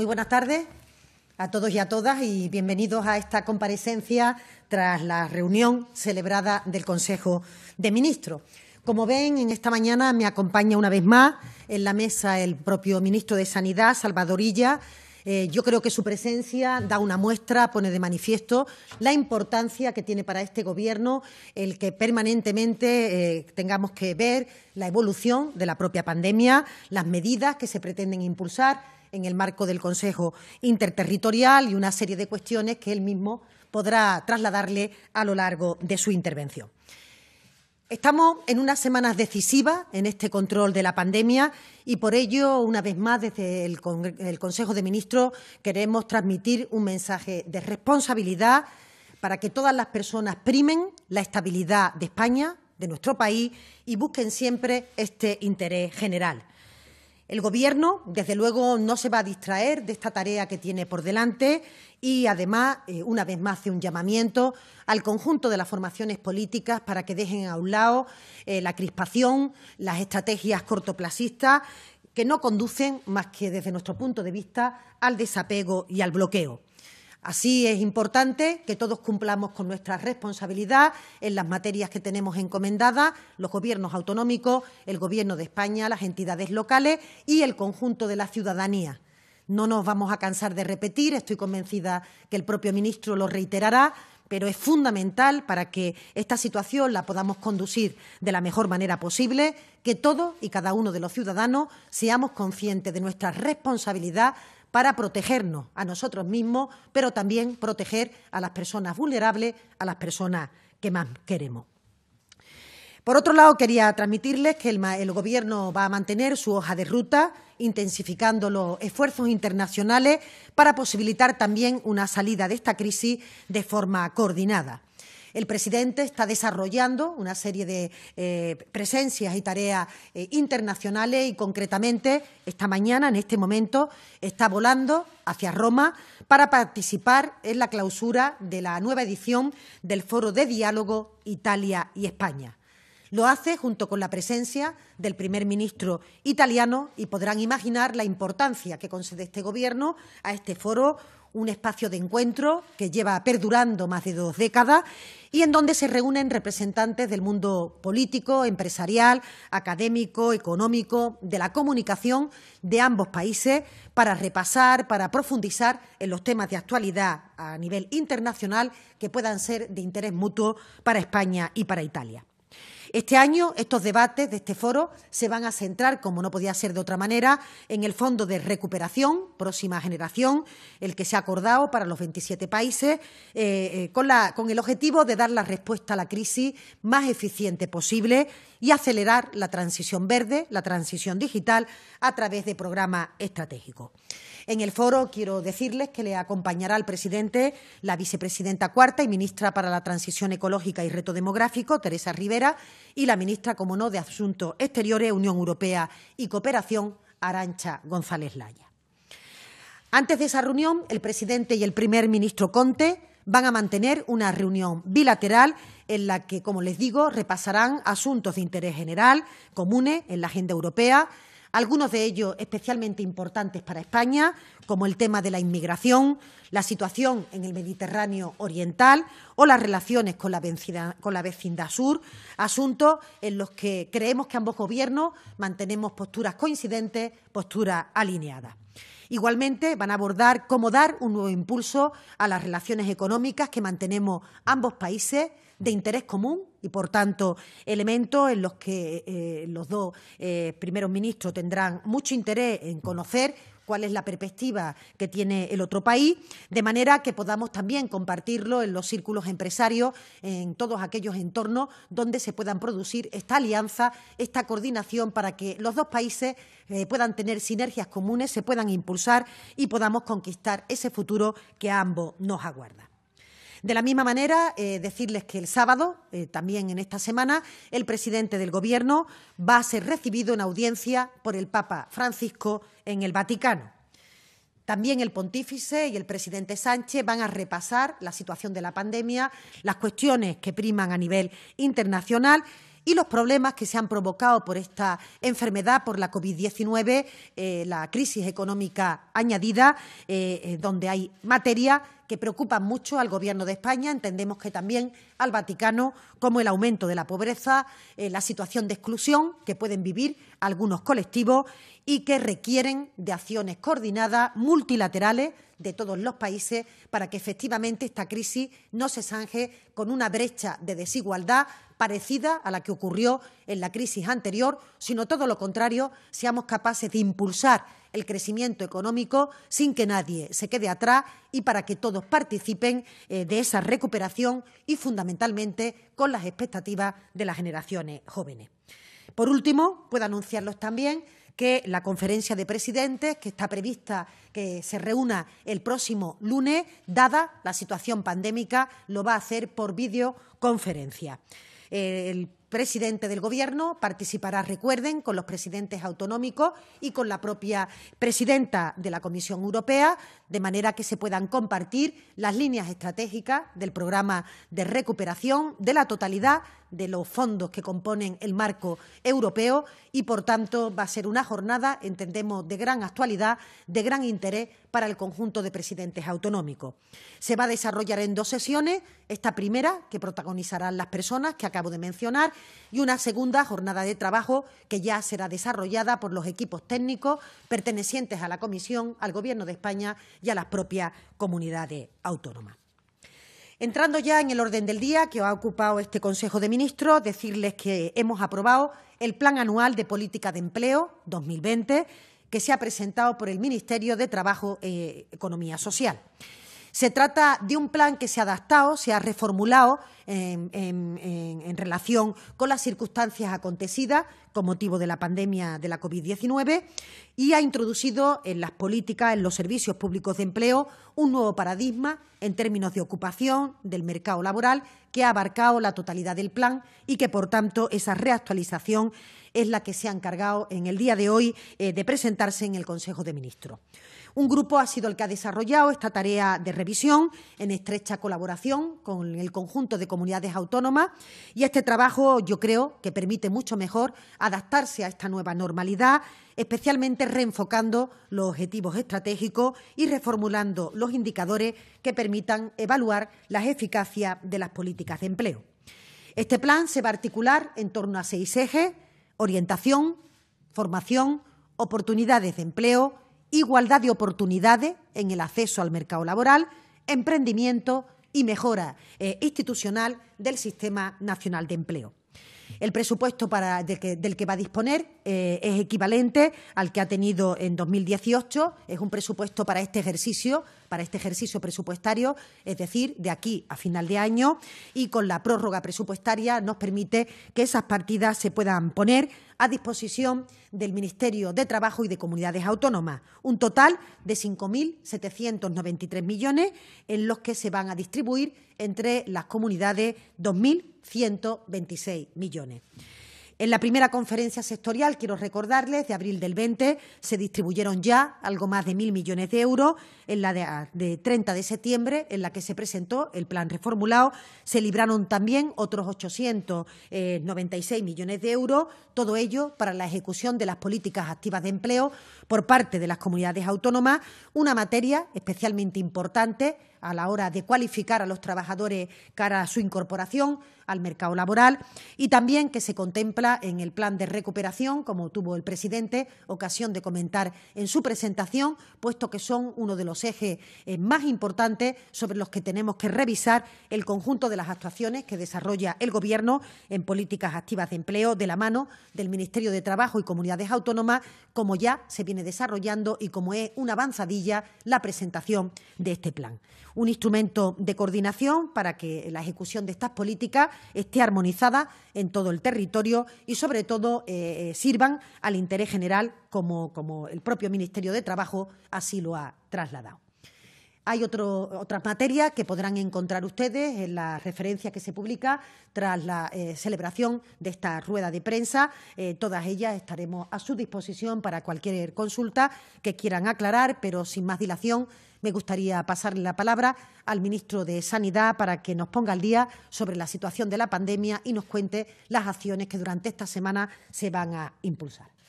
Muy buenas tardes a todos y a todas y bienvenidos a esta comparecencia tras la reunión celebrada del Consejo de Ministros. Como ven, en esta mañana me acompaña una vez más en la mesa el propio ministro de Sanidad, Salvador Illa. Eh, yo creo que su presencia da una muestra, pone de manifiesto la importancia que tiene para este Gobierno el que permanentemente eh, tengamos que ver la evolución de la propia pandemia, las medidas que se pretenden impulsar en el marco del Consejo Interterritorial y una serie de cuestiones que él mismo podrá trasladarle a lo largo de su intervención. Estamos en unas semanas decisivas en este control de la pandemia y por ello, una vez más, desde el, Consejo de Ministros queremos transmitir un mensaje de responsabilidad para que todas las personas primen la estabilidad de España, de nuestro país, y busquen siempre este interés general. El Gobierno, desde luego, no se va a distraer de esta tarea que tiene por delante y, además, eh, una vez más hace un llamamiento al conjunto de las formaciones políticas para que dejen a un lado eh, la crispación, las estrategias cortoplacistas que no conducen más que, desde nuestro punto de vista, al desapego y al bloqueo. Así es importante que todos cumplamos con nuestra responsabilidad en las materias que tenemos encomendadas, los gobiernos autonómicos, el Gobierno de España, las entidades locales y el conjunto de la ciudadanía. No nos vamos a cansar de repetir, estoy convencida que el propio ministro lo reiterará, pero es fundamental para que esta situación la podamos conducir de la mejor manera posible, que todos y cada uno de los ciudadanos seamos conscientes de nuestra responsabilidad para protegernos a nosotros mismos, pero también proteger a las personas vulnerables, a las personas que más queremos. Por otro lado, quería transmitirles que el, Gobierno va a mantener su hoja de ruta, intensificando los esfuerzos internacionales para posibilitar también una salida de esta crisis de forma coordinada. El presidente está desarrollando una serie de eh, presencias y tareas eh, internacionales y, concretamente, esta mañana, en este momento, está volando hacia Roma para participar en la clausura de la nueva edición del Foro de Diálogo Italia y España. Lo hace junto con la presencia del primer ministro italiano y podrán imaginar la importancia que concede este Gobierno a este foro un espacio de encuentro que lleva perdurando más de dos décadas y en donde se reúnen representantes del mundo político, empresarial, académico, económico, de la comunicación de ambos países para repasar, para profundizar en los temas de actualidad a nivel internacional que puedan ser de interés mutuo para España y para Italia. Este año estos debates de este foro se van a centrar, como no podía ser de otra manera, en el Fondo de Recuperación Próxima Generación, el que se ha acordado para los 27 países, eh, eh, con, el objetivo de dar la respuesta a la crisis más eficiente posible y acelerar la transición verde, la transición digital, a través de programas estratégicos. En el foro quiero decirles que le acompañará al presidente, la vicepresidenta cuarta y ministra para la Transición Ecológica y Reto Demográfico, Teresa Rivera, y la ministra, como no, de Asuntos Exteriores, Unión Europea y Cooperación, Arancha González Laya. Antes de esa reunión, el presidente y el primer ministro Conte van a mantener una reunión bilateral en la que, como les digo, repasarán asuntos de interés general comunes en la agenda europea, algunos de ellos especialmente importantes para España, como el tema de la inmigración, la situación en el Mediterráneo Oriental o las relaciones con la vecindad, sur, asuntos en los que creemos que ambos gobiernos mantenemos posturas coincidentes, posturas alineadas. Igualmente, van a abordar cómo dar un nuevo impulso a las relaciones económicas que mantenemos ambos países de interés común y, por tanto, elementos en los que eh, los dos eh, primeros ministros tendrán mucho interés en conocer cuál es la perspectiva que tiene el otro país, de manera que podamos también compartirlo en los círculos empresarios, en todos aquellos entornos donde se puedan producir esta alianza, esta coordinación para que los dos países eh, puedan tener sinergias comunes, se puedan impulsar y podamos conquistar ese futuro que a ambos nos aguarda. De la misma manera, eh, decirles que el sábado, eh, también en esta semana, el presidente del Gobierno va a ser recibido en audiencia por el Papa Francisco en el Vaticano. También el pontífice y el presidente Sánchez van a repasar la situación de la pandemia, las cuestiones que priman a nivel internacional y los problemas que se han provocado por esta enfermedad, por la COVID-19, eh, la crisis económica añadida, donde hay materia que preocupan mucho al Gobierno de España, entendemos que también al Vaticano, como el aumento de la pobreza, eh, la situación de exclusión que pueden vivir algunos colectivos y que requieren de acciones coordinadas, multilaterales, de todos los países para que efectivamente esta crisis no se zanje con una brecha de desigualdad parecida a la que ocurrió en la crisis anterior, sino todo lo contrario, seamos capaces de impulsar el crecimiento económico sin que nadie se quede atrás y para que todos participen eh, de esa recuperación y fundamentalmente con las expectativas de las generaciones jóvenes. Por último, puedo anunciarlos también que la conferencia de presidentes, que está prevista que se reúna el próximo lunes, dada la situación pandémica, lo va a hacer por videoconferencia. Eh, el presidente del Gobierno participará, recuerden, con los presidentes autonómicos y con la propia presidenta de la Comisión Europea, de manera que se puedan compartir las líneas estratégicas del programa de recuperación de la totalidad de los fondos que componen el marco europeo y, por tanto, va a ser una jornada, entendemos, de gran actualidad, de gran interés para el conjunto de presidentes autonómicos. Se va a desarrollar en dos sesiones, esta primera, que protagonizarán las personas que acabo de mencionar, y una segunda jornada de trabajo que ya será desarrollada por los equipos técnicos pertenecientes a la Comisión, al Gobierno de España y a las propias comunidades autónomas. Entrando ya en el orden del día que ha ocupado este Consejo de Ministros, decirles que hemos aprobado el Plan Anual de Política de Empleo 2020 que se ha presentado por el Ministerio de Trabajo y Economía Social. Se trata de un plan que se ha adaptado, se ha reformulado en, relación con las circunstancias acontecidas con motivo de la pandemia de la COVID-19 y ha introducido en las políticas, en los servicios públicos de empleo, un nuevo paradigma en términos de ocupación, del mercado laboral que ha abarcado la totalidad del plan y que, por tanto, esa reactualización es la que se ha encargado en el día de hoy eh, de presentarse en el Consejo de Ministros. Un grupo ha sido el que ha desarrollado esta tarea de revisión en estrecha colaboración con el conjunto de comunidades autónomas y este trabajo yo creo que permite mucho mejor adaptarse a esta nueva normalidad especialmente reenfocando los objetivos estratégicos y reformulando los indicadores que permitan evaluar las eficacia de las políticas de empleo. Este plan se va a articular en torno a seis ejes, orientación, formación, oportunidades de empleo, igualdad de oportunidades en el acceso al mercado laboral, emprendimiento y mejora eh, institucional del Sistema Nacional de Empleo. El presupuesto del que va a disponer eh, es equivalente al que ha tenido en 2018. Es un presupuesto para este ejercicio, para este ejercicio presupuestario, es decir, de aquí a final de año. Y con la prórroga presupuestaria nos permite que esas partidas se puedan poner a disposición del Ministerio de Trabajo y de Comunidades Autónomas, un total de 5.793 millones en los que se van a distribuir entre las comunidades 2.126 millones. En la primera conferencia sectorial, quiero recordarles, de abril del 20 se distribuyeron ya algo más de mil millones de euros. En la de, de 30 de septiembre, en la que se presentó el plan reformulado, se libraron también otros 896 eh, millones de euros, todo ello para la ejecución de las políticas activas de empleo por parte de las comunidades autónomas, una materia especialmente importante a la hora de cualificar a los trabajadores cara a su incorporación al mercado laboral y también que se contempla en el plan de recuperación, como tuvo el presidente ocasión de comentar en su presentación, puesto que son uno de los ejes eh, más importantes sobre los que tenemos que revisar el conjunto de las actuaciones que desarrolla el Gobierno en políticas activas de empleo de la mano del Ministerio de Trabajo y Comunidades Autónomas, como ya se viene desarrollando y como es una avanzadilla la presentación de este plan un instrumento de coordinación para que la ejecución de estas políticas esté armonizada en todo el territorio y, sobre todo, eh, eh, sirvan al interés general, como, como el propio Ministerio de Trabajo así lo ha trasladado. Hay otras materias que podrán encontrar ustedes en la referencia que se publica tras la eh, celebración de esta rueda de prensa. Eh, todas ellas estaremos a su disposición para cualquier consulta que quieran aclarar, pero sin más dilación me gustaría pasarle la palabra al ministro de Sanidad para que nos ponga al día sobre la situación de la pandemia y nos cuente las acciones que durante esta semana se van a impulsar.